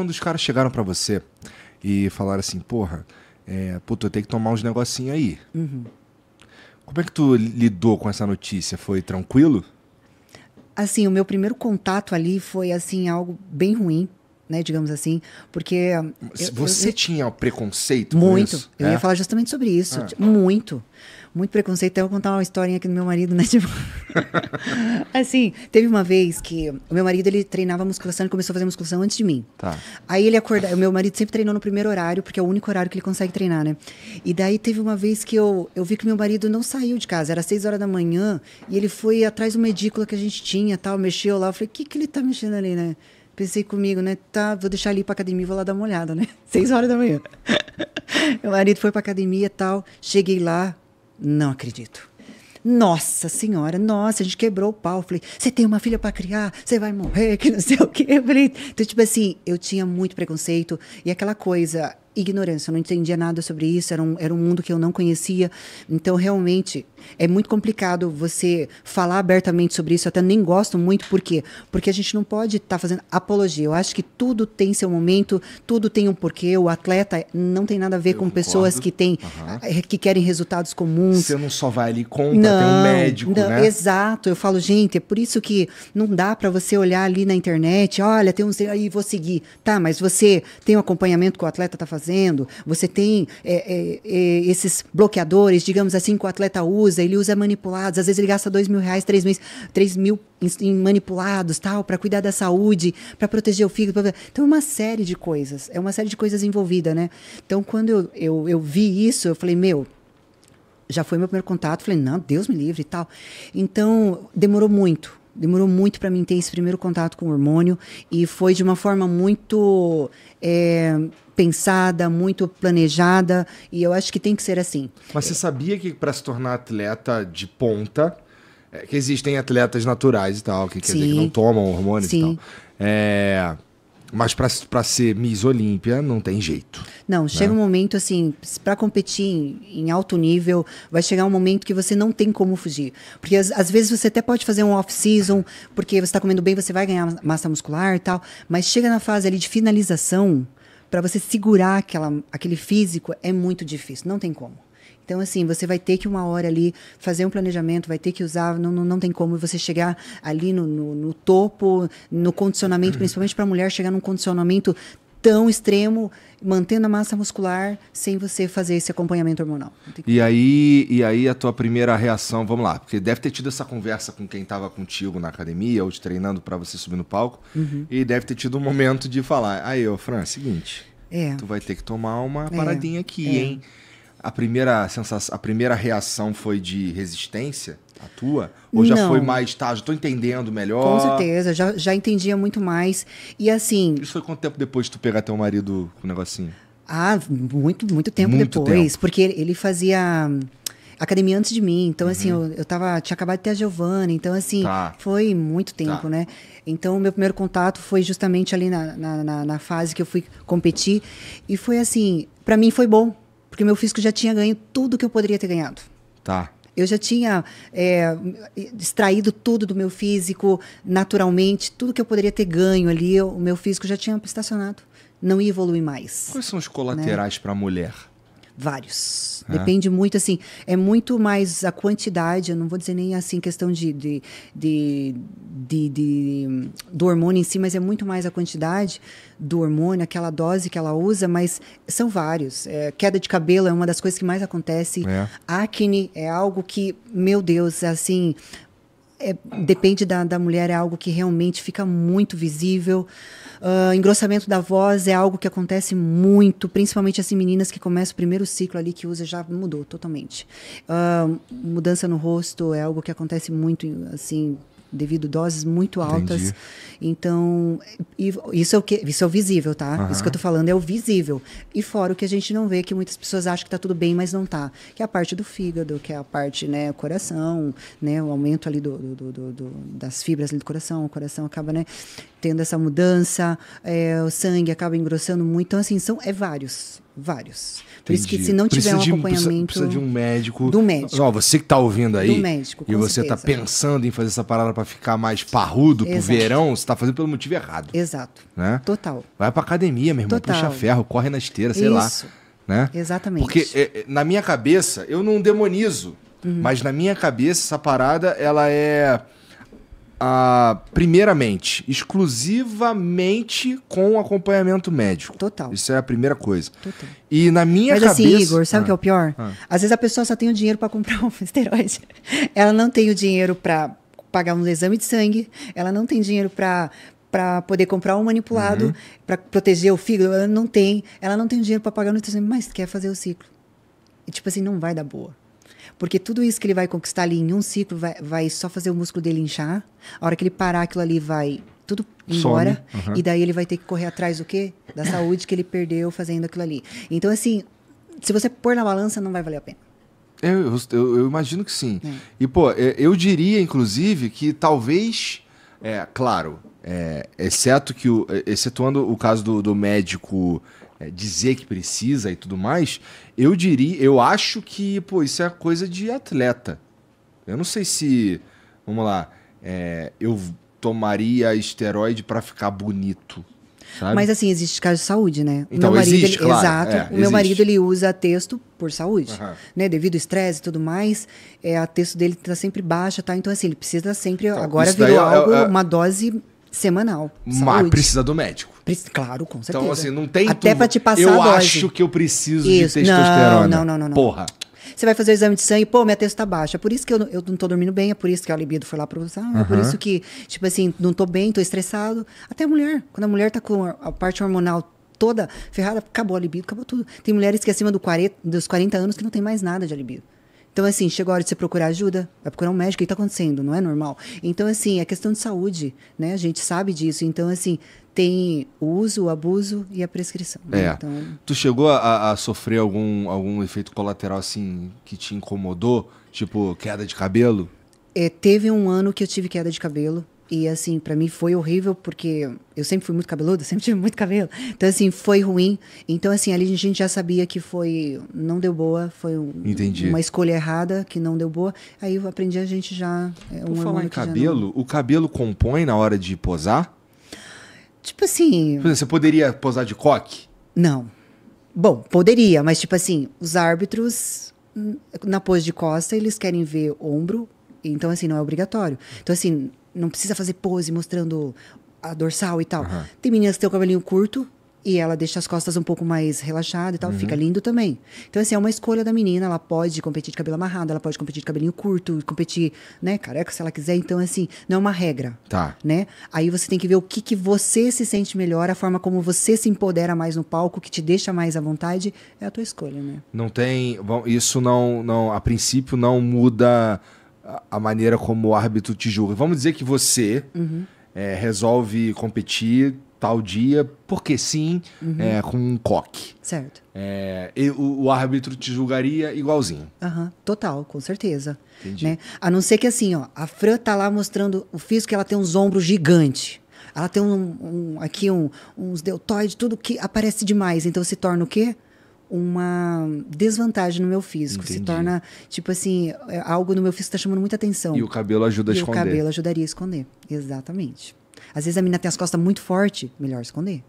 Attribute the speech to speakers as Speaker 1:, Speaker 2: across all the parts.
Speaker 1: quando os caras chegaram para você e falaram assim, porra, é, puto, eu tenho que tomar uns negocinhos aí. Uhum. Como é que tu lidou com essa notícia? Foi tranquilo?
Speaker 2: Assim, o meu primeiro contato ali foi assim algo bem ruim, né, digamos assim, porque você eu, eu,
Speaker 1: tinha preconceito muito. eu é? ia falar
Speaker 2: justamente sobre isso, ah. muito muito preconceito. Até vou contar uma historinha aqui do meu marido, né? Tipo... assim, teve uma vez que o meu marido ele treinava musculação, ele começou a fazer musculação antes de mim. Tá. Aí ele acordava. O meu marido sempre treinou no primeiro horário, porque é o único horário que ele consegue treinar, né? E daí teve uma vez que eu, eu vi que meu marido não saiu de casa, era seis horas da manhã, e ele foi atrás de uma edícula que a gente tinha tal, mexeu lá. Eu falei, o que, que ele tá mexendo ali, né? pensei comigo, né? Tá, vou deixar ali pra academia, vou lá dar uma olhada, né? Seis horas da manhã. Meu marido foi pra academia e tal. Cheguei lá, não acredito. Nossa senhora, nossa, a gente quebrou o pau. falei, você tem uma filha para criar, você vai morrer, que não sei o quê. falei, então, tipo assim, eu tinha muito preconceito e aquela coisa, ignorância, eu não entendia nada sobre isso, era um, era um mundo que eu não conhecia. Então, realmente, é muito complicado você falar abertamente sobre isso. Eu até nem gosto muito, por quê? Porque a gente não pode estar tá fazendo apologia. Eu acho que tudo tem seu momento, tudo tem um porquê. O atleta não tem nada a ver eu com concordo. pessoas que têm, uhum. que querem resultados comuns. Você
Speaker 1: não só vai ali com um médico, não, né?
Speaker 2: Exato. Eu falo, gente, é por isso que não dá para você olhar ali na internet, olha, tem um... aí vou seguir. Tá, mas você tem um acompanhamento que o atleta está fazendo? fazendo, você tem é, é, é, esses bloqueadores, digamos assim, que o atleta usa, ele usa manipulados, às vezes ele gasta dois mil reais, três, mês, três mil em, em manipulados, tal, para cuidar da saúde, para proteger o fígado. Pra... Então, é uma série de coisas, é uma série de coisas envolvida, né? Então, quando eu, eu, eu vi isso, eu falei, meu, já foi meu primeiro contato, falei, não, Deus me livre e tal. Então, demorou muito Demorou muito para mim ter esse primeiro contato com o hormônio e foi de uma forma muito é, pensada, muito planejada e eu acho que tem que ser assim.
Speaker 1: Mas você sabia que para se tornar atleta de ponta, é, que existem atletas naturais e tal, que quer Sim. dizer que não tomam hormônios Sim. e tal. É, mas para ser Miss Olímpia não tem jeito.
Speaker 2: Não, né? chega um momento assim, para competir em, em, alto nível, vai chegar um momento que você não tem como fugir. Porque as, às vezes você até pode fazer um off-season, porque você está comendo bem, você vai ganhar massa muscular e tal, mas chega na fase ali de finalização, para você segurar aquela, aquele físico, é muito difícil, não tem como. Então, assim, você vai ter que uma hora ali fazer um planejamento, vai ter que usar, não, não, não tem como você chegar ali no, no, no topo, no condicionamento, uhum. principalmente para a mulher chegar num condicionamento tão extremo, mantendo a massa muscular, sem você fazer esse acompanhamento hormonal.
Speaker 1: E aí, e aí a tua primeira reação, vamos lá, porque deve ter tido essa conversa com quem estava contigo na academia ou te treinando para você subir no palco, uhum. e deve ter tido um momento de falar, aí, ô Fran, é seguinte, é. tu vai ter que tomar uma é. paradinha é. aqui, hein? a primeira sensação, a primeira reação foi de resistência? A tua? Ou já Não. foi mais, tá, já tô entendendo melhor? Com certeza,
Speaker 2: já, já entendia muito mais. E assim. Isso
Speaker 1: foi quanto tempo depois de tu pegar teu marido com o negocinho?
Speaker 2: Ah, muito, muito tempo muito depois. Tempo. Porque ele fazia academia antes de mim. Então, assim, uhum. assim, eu, eu tava, tinha acabado de ter a Giovana. Então, assim, tá. foi muito tá. tempo, tá. né? Então, meu primeiro contato foi justamente ali na, na, na, na fase que eu fui competir. E foi assim, para mim foi bom porque meu físico já tinha ganho tudo que eu poderia ter ganhado. Tá. Eu já tinha é, extraído tudo do meu físico naturalmente, tudo que eu poderia ter ganho ali, o meu físico já tinha estacionado. Não ia evoluir mais. Quais são os né? colaterais
Speaker 1: né? para a mulher? Vários. É? Depende
Speaker 2: muito, assim, é muito mais a quantidade, eu não vou dizer nem assim questão de, de, de, de, de do hormônio em si, mas é muito mais a quantidade do hormônio, aquela dose que ela usa, mas são vários. É, queda de cabelo é uma das coisas que mais acontece. É. Acne é algo que, meu Deus, assim, é, depende da, da mulher, é algo que realmente fica muito visível. Uh, engrossamento da voz é algo que acontece muito, principalmente as assim, meninas que começam o primeiro ciclo ali, que usa já mudou totalmente. Uh, mudança no rosto é algo que acontece muito, assim, devido doses muito altas. Entendi. Então, isso é o que isso é o visível, tá? Uhum. Isso que eu tô falando é o visível. E fora o que a gente não vê, que muitas pessoas acham que tá tudo bem, mas não tá. Que é a parte do fígado, que é a parte, né, coração, né, o aumento ali do, do, do, do das fibras ali do coração, o coração acaba, né, tendo essa mudança, é, o sangue acaba engrossando muito. Então, assim, são é vários Vários. Por isso que se não precisa tiver um de, acompanhamento. Precisa, precisa, de um
Speaker 1: médico. Do médico. Não, você que está ouvindo aí. Do médico. E você está pensando em fazer essa parada para ficar mais parrudo pro verão, você está fazendo pelo motivo errado. Exato. Né? Total. Vai para academia, meu irmão. Total. Puxa ferro, corre na esteira, sei isso. lá. Né?
Speaker 2: Exatamente. Porque
Speaker 1: é, é, na minha cabeça, eu não demonizo, uhum. mas na minha cabeça, essa parada, ela é primeiramente, exclusivamente com acompanhamento
Speaker 2: médico. Total. Isso é a primeira coisa. Total. E na minha Mas assim, cabeça... Mas assim, Igor, sabe o ah, que é o ah. pior? Ah. Às vezes a pessoa só tem o dinheiro para comprar um esteroide. Ela não tem o dinheiro para pagar um exame de sangue, ela não tem dinheiro para para poder comprar um manipulado, uhum. para proteger o fígado, ela não tem, ela não tem o dinheiro para pagar um exame, mas quer fazer o ciclo. E tipo assim, não vai dar boa. Porque tudo isso que ele vai conquistar ali em um ciclo vai, vai só fazer o músculo dele inchar. A hora que ele parar, aquilo ali vai tudo embora. Uhum. E daí ele vai ter que correr atrás do quê? Da saúde que ele perdeu fazendo aquilo ali. Então, assim, se você pôr na balança, não vai valer a pena.
Speaker 1: É, eu, eu, eu imagino que sim. É. E, pô, é, eu diria, inclusive, que talvez. É, claro, é, exceto que o, é, excetuando o caso do, do médico é, dizer que precisa e tudo mais, eu diria, eu acho que, pô, isso é coisa de atleta. Eu não sei se, vamos lá, é, eu tomaria esteroide para ficar bonito. Sabe? Mas assim,
Speaker 2: existe caso de saúde, né? Então, meu marido, existe, ele, claro, exato. É, o meu marido ele usa texto por saúde, uhum. né? Devido ao estresse e tudo mais, é, a texto dele tá sempre baixa, tá? Então assim, ele precisa sempre então, agora virou é, é, é, uma dose semanal. Saúde. Mas
Speaker 1: precisa do médico. Claro, com certeza. Então, assim, não tem. Até para te passar Eu a dose. acho que eu preciso Isso. de testosterona. Não, não, não, não. Porra.
Speaker 2: Você vai fazer o exame de sangue, pô, minha testa tá baixa. É por isso que eu, eu não tô dormindo bem, é por isso que a libido foi lá para céu, uhum. Ah, é por isso que, tipo assim, não tô bem, tô estressado. Até a mulher. Quando a mulher tá com a parte hormonal toda ferrada, acabou a libido, acabou tudo. Tem mulheres que acima do 40, dos 40 anos que não tem mais nada de libido. Então, assim, chegou a hora de você procurar ajuda, vai procurar um médico, o que está acontecendo? Não é normal. Então, assim, é questão de saúde, né? A gente sabe disso. Então, assim, tem o uso, o abuso e a prescrição. Né? É. Então...
Speaker 1: Tu chegou a, a, sofrer algum, algum efeito colateral, assim, que te incomodou? Tipo, queda de cabelo?
Speaker 2: É, teve um ano que eu tive queda de cabelo. E assim, para mim foi horrível porque eu sempre fui muito cabeluda, sempre tive muito cabelo. Então assim, foi ruim. Então assim, ali a gente já sabia que foi não deu boa, foi um, uma escolha errada que não deu boa. Aí eu aprendi a gente já é, Por falar em cabelo,
Speaker 1: não... o cabelo compõe na hora de posar?
Speaker 2: Tipo assim, tipo assim,
Speaker 1: você poderia posar de coque?
Speaker 2: Não. Bom, poderia, mas tipo assim, os árbitros hum, na pose de costa, eles querem ver ombro, então assim não é obrigatório. Então assim, não precisa fazer pose mostrando a dorsal e tal. Uhum. Tem meninas que têm o cabelinho curto e ela deixa as costas um pouco mais relaxada e tal, uhum. fica lindo também. Então, assim, é uma escolha da menina, ela pode competir de cabelo amarrado, ela pode competir de cabelinho curto, competir, né, careca, se ela quiser. Então, assim, não é uma regra. Tá. Né? Aí você tem que ver o que, que você se sente melhor, a forma como você se empodera mais no palco, que te deixa mais à vontade, é a tua escolha, né?
Speaker 1: Não tem... Bom, isso não, não... A princípio, não muda a maneira como o árbitro te julga. Vamos dizer que você uhum. é, resolve competir tal dia, porque sim, uhum. é, com um coque. Certo. É, o, o, árbitro te julgaria igualzinho.
Speaker 2: Uhum. Total, com certeza. Entendi. Né? A não ser que assim, ó, a Fran tá lá mostrando o físico que ela tem uns ombros gigantes. Ela tem um, um aqui um, uns deltoides, tudo que aparece demais. Então se torna o quê? uma desvantagem no meu físico. Entendi. Se torna, tipo assim, é, algo no meu físico está chamando muita atenção. E o cabelo ajuda a esconder. o cabelo ajudaria a esconder. Exatamente. Às vezes a menina tem as costas muito forte, melhor esconder.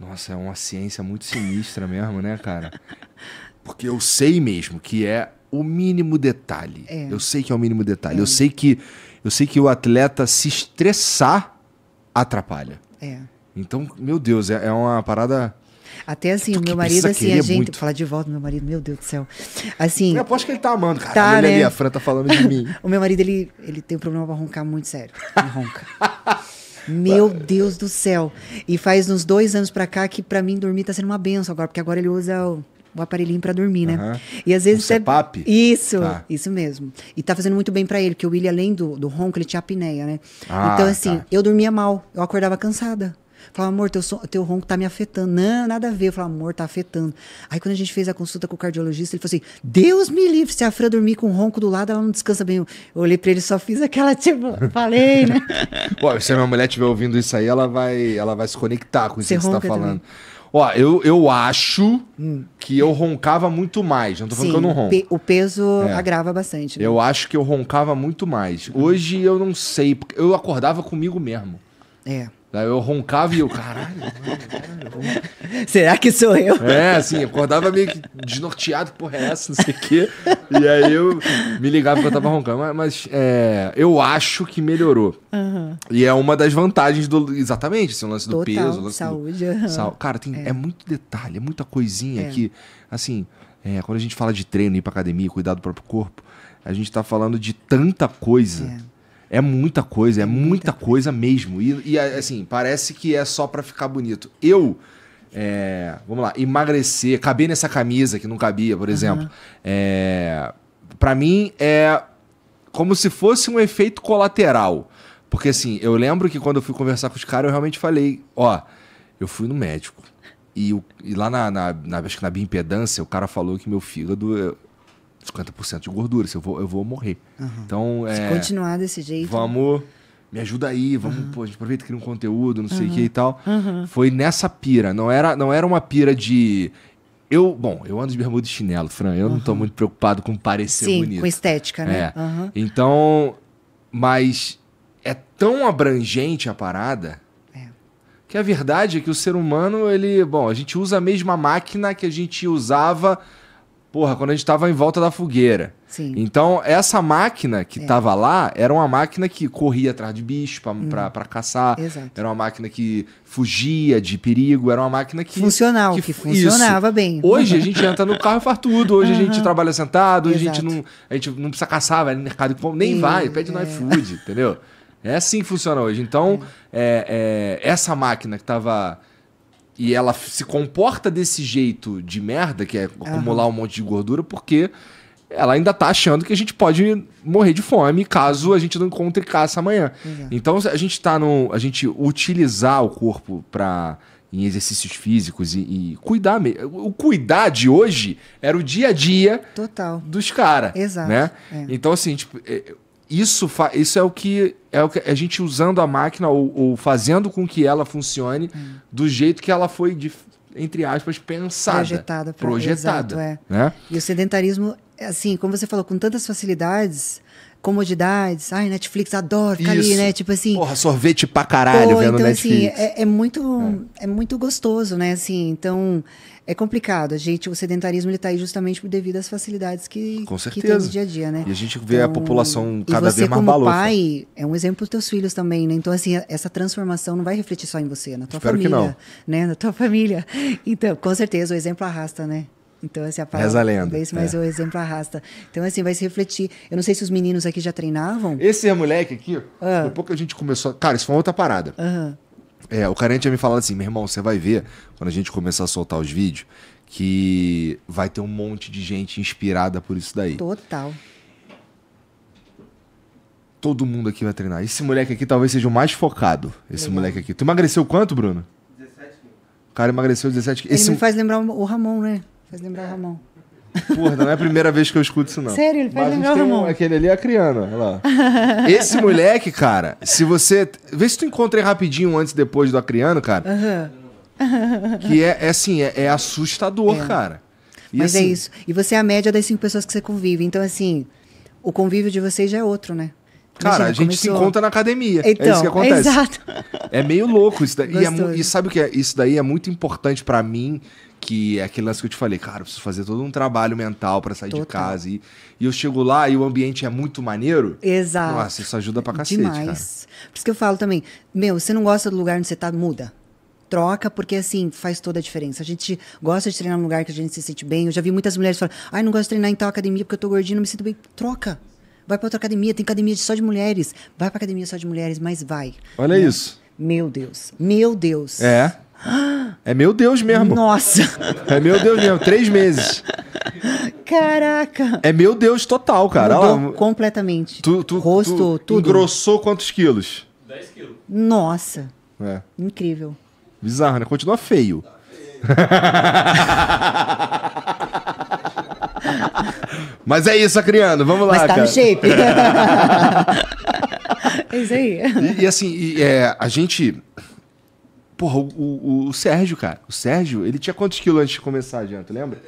Speaker 1: Nossa, é uma ciência muito sinistra mesmo, né, cara? Porque eu sei mesmo que é o mínimo detalhe. É. Eu sei que é o mínimo detalhe. É. Eu sei que eu sei que o atleta se estressar atrapalha. É. Então, meu Deus, é, é uma parada
Speaker 2: até assim, o meu marido, assim, a gente. Muito. Falar de volta meu marido, meu Deus do céu. Assim. Eu aposto que ele tá amando, cara. Tá, ele né? ali, a Fran tá falando de mim. o meu marido, ele, ele tem um problema pra roncar muito sério. Ele ronca. Meu tá. Deus do céu. E faz uns dois anos pra cá que pra mim dormir tá sendo uma benção agora, porque agora ele usa o, o aparelhinho pra dormir, né? E às vezes. Um É... Isso, tá. isso mesmo. E tá fazendo muito bem pra ele, porque o William, além do, do ronco, ele tinha apneia, né? Ah, então, assim, tá. eu dormia mal, eu acordava cansada. Falava, amor, teu, som, teu ronco tá me afetando. Não, nada a ver. Eu falava, amor, tá afetando. Aí quando a gente fez a consulta com o cardiologista, ele falou assim: Deus me livre, se a Fran dormir com um ronco do lado, ela não descansa bem. Eu olhei pra ele só fiz aquela, tipo, falei, né?
Speaker 1: Pô, se a minha mulher estiver ouvindo isso aí, ela vai, ela vai se conectar com isso Você que você tá falando. Também. Ó, eu, eu acho hum. que eu roncava muito mais. Não tô falando Sim, que eu não ronco. Pe
Speaker 2: o peso é. agrava bastante. Né?
Speaker 1: Eu acho que eu roncava muito mais. Hoje eu não sei, porque eu acordava comigo mesmo. É. Daí eu roncava e eu, caralho, mano, caralho Será que sou eu? É, assim, acordava meio que desnorteado, porra é essa, não sei o quê. E aí eu me ligava que eu tava roncando. Mas, mas é, eu acho que melhorou. Uhum. E é uma das vantagens do. Exatamente, assim, o lance do Total, peso. Lance saúde. Do, uhum. sal, cara, tem, é. é. muito detalhe, é muita coisinha é. que, assim, é, quando a gente fala de treino, ir pra academia, cuidar do próprio corpo, a gente tá falando de tanta coisa é. É muita coisa, é, é muita coisa mesmo. E, e assim, parece que é só para ficar bonito. Eu. É, vamos lá, emagrecer, caber nessa camisa que não cabia, por exemplo. É, para mim é como se fosse um efeito colateral. Porque assim, eu lembro que quando eu fui conversar com os caras, eu realmente falei, ó, eu fui no médico. E, e lá na, na, na, acho que na bioimpedância, o cara falou que meu fígado 50% de gordura, se eu vou, eu vou morrer. Uhum. Então, é, se continuar
Speaker 2: desse jeito. Vamos,
Speaker 1: me ajuda aí, vamos, uhum. pô, a gente aproveita e um conteúdo, não sei o que e tal. Foi nessa pira. Não era, não era uma pira de eu, bom, eu ando de bermuda e chinelo, Fran. Eu uhum. não tô muito preocupado com parecer Sim, bonito. com estética, né? É. Uhum. Então, mas é tão abrangente a parada é. que a verdade é que o ser humano, ele, bom, a gente usa a mesma máquina que a gente usava porra, quando a gente tava em volta da fogueira. Sim. Então, essa máquina que é. tava lá era uma máquina que corria atrás de bicho para hum. Pra, uhum. pra caçar. Exato. Era uma máquina que fugia de perigo, era uma máquina que. Funcional, que, que funcionava isso. bem. Hoje a gente entra no carro e faz tudo. Hoje uhum. a gente trabalha sentado, hoje a gente, não, a gente não precisa caçar, vai no mercado nem e, vai, pede é. no iFood, entendeu? É assim que funciona hoje. Então, é. é. É, essa máquina que tava e ela se comporta desse jeito de merda, que é acumular uhum. um monte de gordura, porque ela ainda tá achando que a gente pode morrer de fome caso a gente não encontre caça amanhã. Então a gente tá no. A gente utilizar o corpo para em exercícios físicos e, e cuidar mesmo. O cuidar de hoje era o dia a dia Total. dos caras. Exato. Né? É. Então, assim, tipo, é, isso, isso é o que é o que a gente usando a máquina ou, ou fazendo com que ela funcione hum. do jeito que ela foi de, entre aspas pensada, projetada, pra, projetada, exato, é.
Speaker 2: né? E o sedentarismo, assim, como você falou, com tantas facilidades, comodidades, ai Netflix adoro, fica ali, né? Tipo assim, porra,
Speaker 1: sorvete pra caralho pô, vendo então, assim, Netflix. Então
Speaker 2: assim, é, é muito é. é muito gostoso, né? Assim, então é complicado. A gente, o sedentarismo ele está aí justamente devido às facilidades que, Com que tem no dia a dia, né? E a gente vê então, a população cada vez mais balofa. E pai é um exemplo dos teus filhos também, né? Então assim, essa transformação não vai refletir só em você, na tua Espero família, né? Na tua família. Então, com certeza o exemplo arrasta, né? Então, assim, a palavra é a lenda. Vez, mas é. o exemplo arrasta. Então, assim, vai se refletir. Eu não sei se os meninos aqui já treinavam.
Speaker 1: Esse é moleque aqui, ah. depois que a gente começou. Cara, isso foi uma outra parada. Aham. É, o Carente tinha me falado assim, meu irmão, você vai ver, quando a gente começar a soltar os vídeos, que vai ter um monte de gente inspirada por isso daí. Total. Todo mundo aqui vai treinar. Esse moleque aqui talvez seja o mais focado. Esse Legal. moleque aqui. Tu emagreceu quanto, Bruno? 17 O cara emagreceu 17 Ele Esse... me
Speaker 2: faz lembrar o Ramon, né? Faz lembrar o Ramon. Porra,
Speaker 1: não é a primeira vez que eu escuto isso, não. Sério, ele faz lembrar do um, Aquele ali é a criano, olha lá.
Speaker 2: Esse moleque,
Speaker 1: cara, se você. Vê se tu encontra rapidinho antes e depois do Acriano, cara.
Speaker 2: Uhum. Que é,
Speaker 1: é assim, é, é assustador, é. cara.
Speaker 2: E Mas é assim, é isso. E você é a média das cinco pessoas que você convive. Então, assim, o convívio de vocês já é outro, né? Cara, Imagina, a gente começou... se encontra na academia. Então, é isso então, que acontece. Exato.
Speaker 1: É meio louco isso daí. E, é, e, sabe o que é? Isso daí é muito importante para mim, que é aquele lance que eu te falei, cara, eu preciso fazer todo um trabalho mental para sair Total. de casa. E, e eu chego lá e o ambiente é muito maneiro. Exato. Nossa, isso ajuda pra
Speaker 2: cacete. Demais. Cara. Por isso que eu falo também, meu, você não gosta do lugar onde você tá, muda troca, porque assim, faz toda a diferença. A gente gosta de treinar num lugar que a gente se sente bem. Eu já vi muitas mulheres falando, ai, não gosto de treinar em tal academia porque eu tô gordinho, não me sinto bem. Troca. Vai para outra academia, tem academia só de mulheres. Vai para academia só de mulheres, mas vai. Olha né? isso. Meu Deus. Meu Deus. É.
Speaker 1: É meu Deus mesmo. Nossa. É meu Deus mesmo. Três meses.
Speaker 2: Caraca.
Speaker 1: É meu Deus total, cara. Mudou
Speaker 2: completamente. Tu, tu, Rosto, tu tudo.
Speaker 1: Engrossou quantos quilos? Dez
Speaker 2: quilos. Nossa. É. Incrível.
Speaker 1: Bizarro, né? Continua feio. Tá
Speaker 2: feio.
Speaker 1: Mas é isso, criando. Vamos lá, Mas tá cara. no shape.
Speaker 2: é isso aí. E,
Speaker 1: e assim, e, é, a gente... Porra, o, o, o, Sérgio, cara. O Sérgio, ele tinha quantos quilos antes de começar a lembra?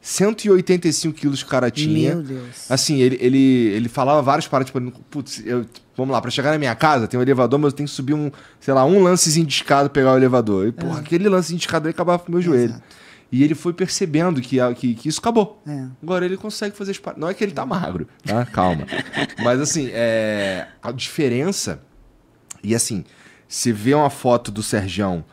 Speaker 1: 185 quilos que o cara tinha. Meu Deus. Assim, ele, ele, ele falava várias paradas, tipo, putz, eu, vamos lá, pra chegar na minha casa tem um elevador, mas eu tenho que subir um, sei lá, um lancezinho de escada pegar o elevador. E, porra, é. aquele lance de escada ele acabava com o meu joelho. Exato. E ele foi percebendo que, que, que isso acabou. É. Agora ele consegue fazer espaço. Não é que ele tá é. magro, tá? Calma. Mas assim, é... a diferença. E assim, você vê uma foto do Serjão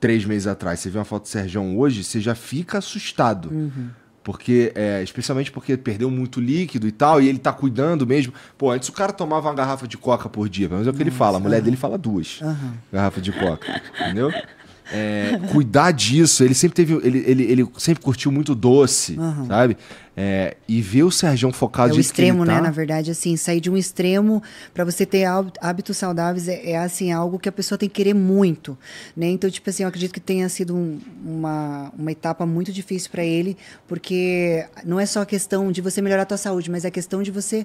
Speaker 1: três meses atrás, você vê uma foto do Serjão hoje, você já fica assustado. Uhum. Porque, é, especialmente porque perdeu muito líquido e tal, e ele tá cuidando mesmo. Pô, antes o cara tomava uma garrafa de coca por dia, pelo menos é o que Nossa, ele fala. A mulher é. dele fala duas uhum. garrafas de coca, entendeu? é, cuidar disso. Ele sempre teve. Ele, ele, ele sempre curtiu muito doce, uhum. sabe? É, e ver o Sérgio focado é o extremo, né? Tá... Na
Speaker 2: verdade, assim, sair de um extremo para você ter hábitos saudáveis é, é, assim algo que a pessoa tem que querer muito, né? Então, tipo assim, eu acredito que tenha sido um, uma, uma etapa muito difícil para ele, porque não é só a questão de você melhorar a tua saúde, mas é a questão de você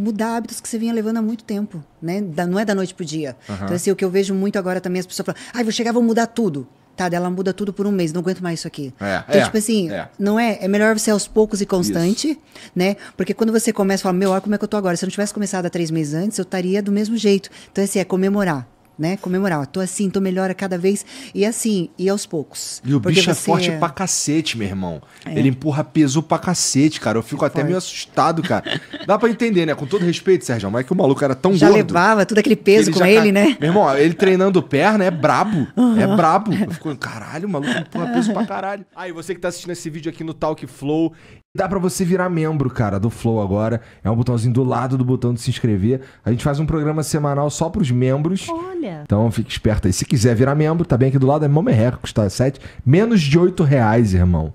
Speaker 2: mudar hábitos que você vinha levando há muito tempo, né? Da, não é da noite pro dia. Uhum. Então, assim, o que eu vejo muito agora também, as pessoas falam, ai, ah, vou chegar, vou mudar tudo. Tá, ela muda tudo por um mês, não aguento mais isso aqui. É, então, é, tipo assim, é. não é? É melhor você aos poucos e constante, isso. né? Porque quando você começa a falar, meu, olha como é que eu tô agora. Se eu não tivesse começado há três meses antes, eu estaria do mesmo jeito. Então, assim, é comemorar né? Comemorar. tô assim, tô melhor a cada vez. E assim, e aos poucos. E o bicho é forte é- pra
Speaker 1: cacete, meu irmão. É. Ele empurra peso pra cacete, cara. Eu fico até meio assustado, cara. Dá pra entender, né? Com todo respeito, Sérgio, mas é que o maluco era tão Já gordo. Já
Speaker 2: levava todo aquele peso ele com ele, ca... né?
Speaker 1: Meu irmão, ele treinando perna é brabo. Uhum. É brabo. Eu fico, caralho, o maluco empurra peso pra caralho. Aí, ah, você que tá assistindo esse vídeo aqui no Talk Flow Dá para você virar membro, cara, do Flow agora. É um botãozinho do lado do botão de se inscrever. A gente faz um programa semanal só pros membros. Olha. Então fique esperto aí. Se quiser virar membro, tá bem aqui do lado, é Momerrecos, custa tá? Sete, menos de oito reais, irmão.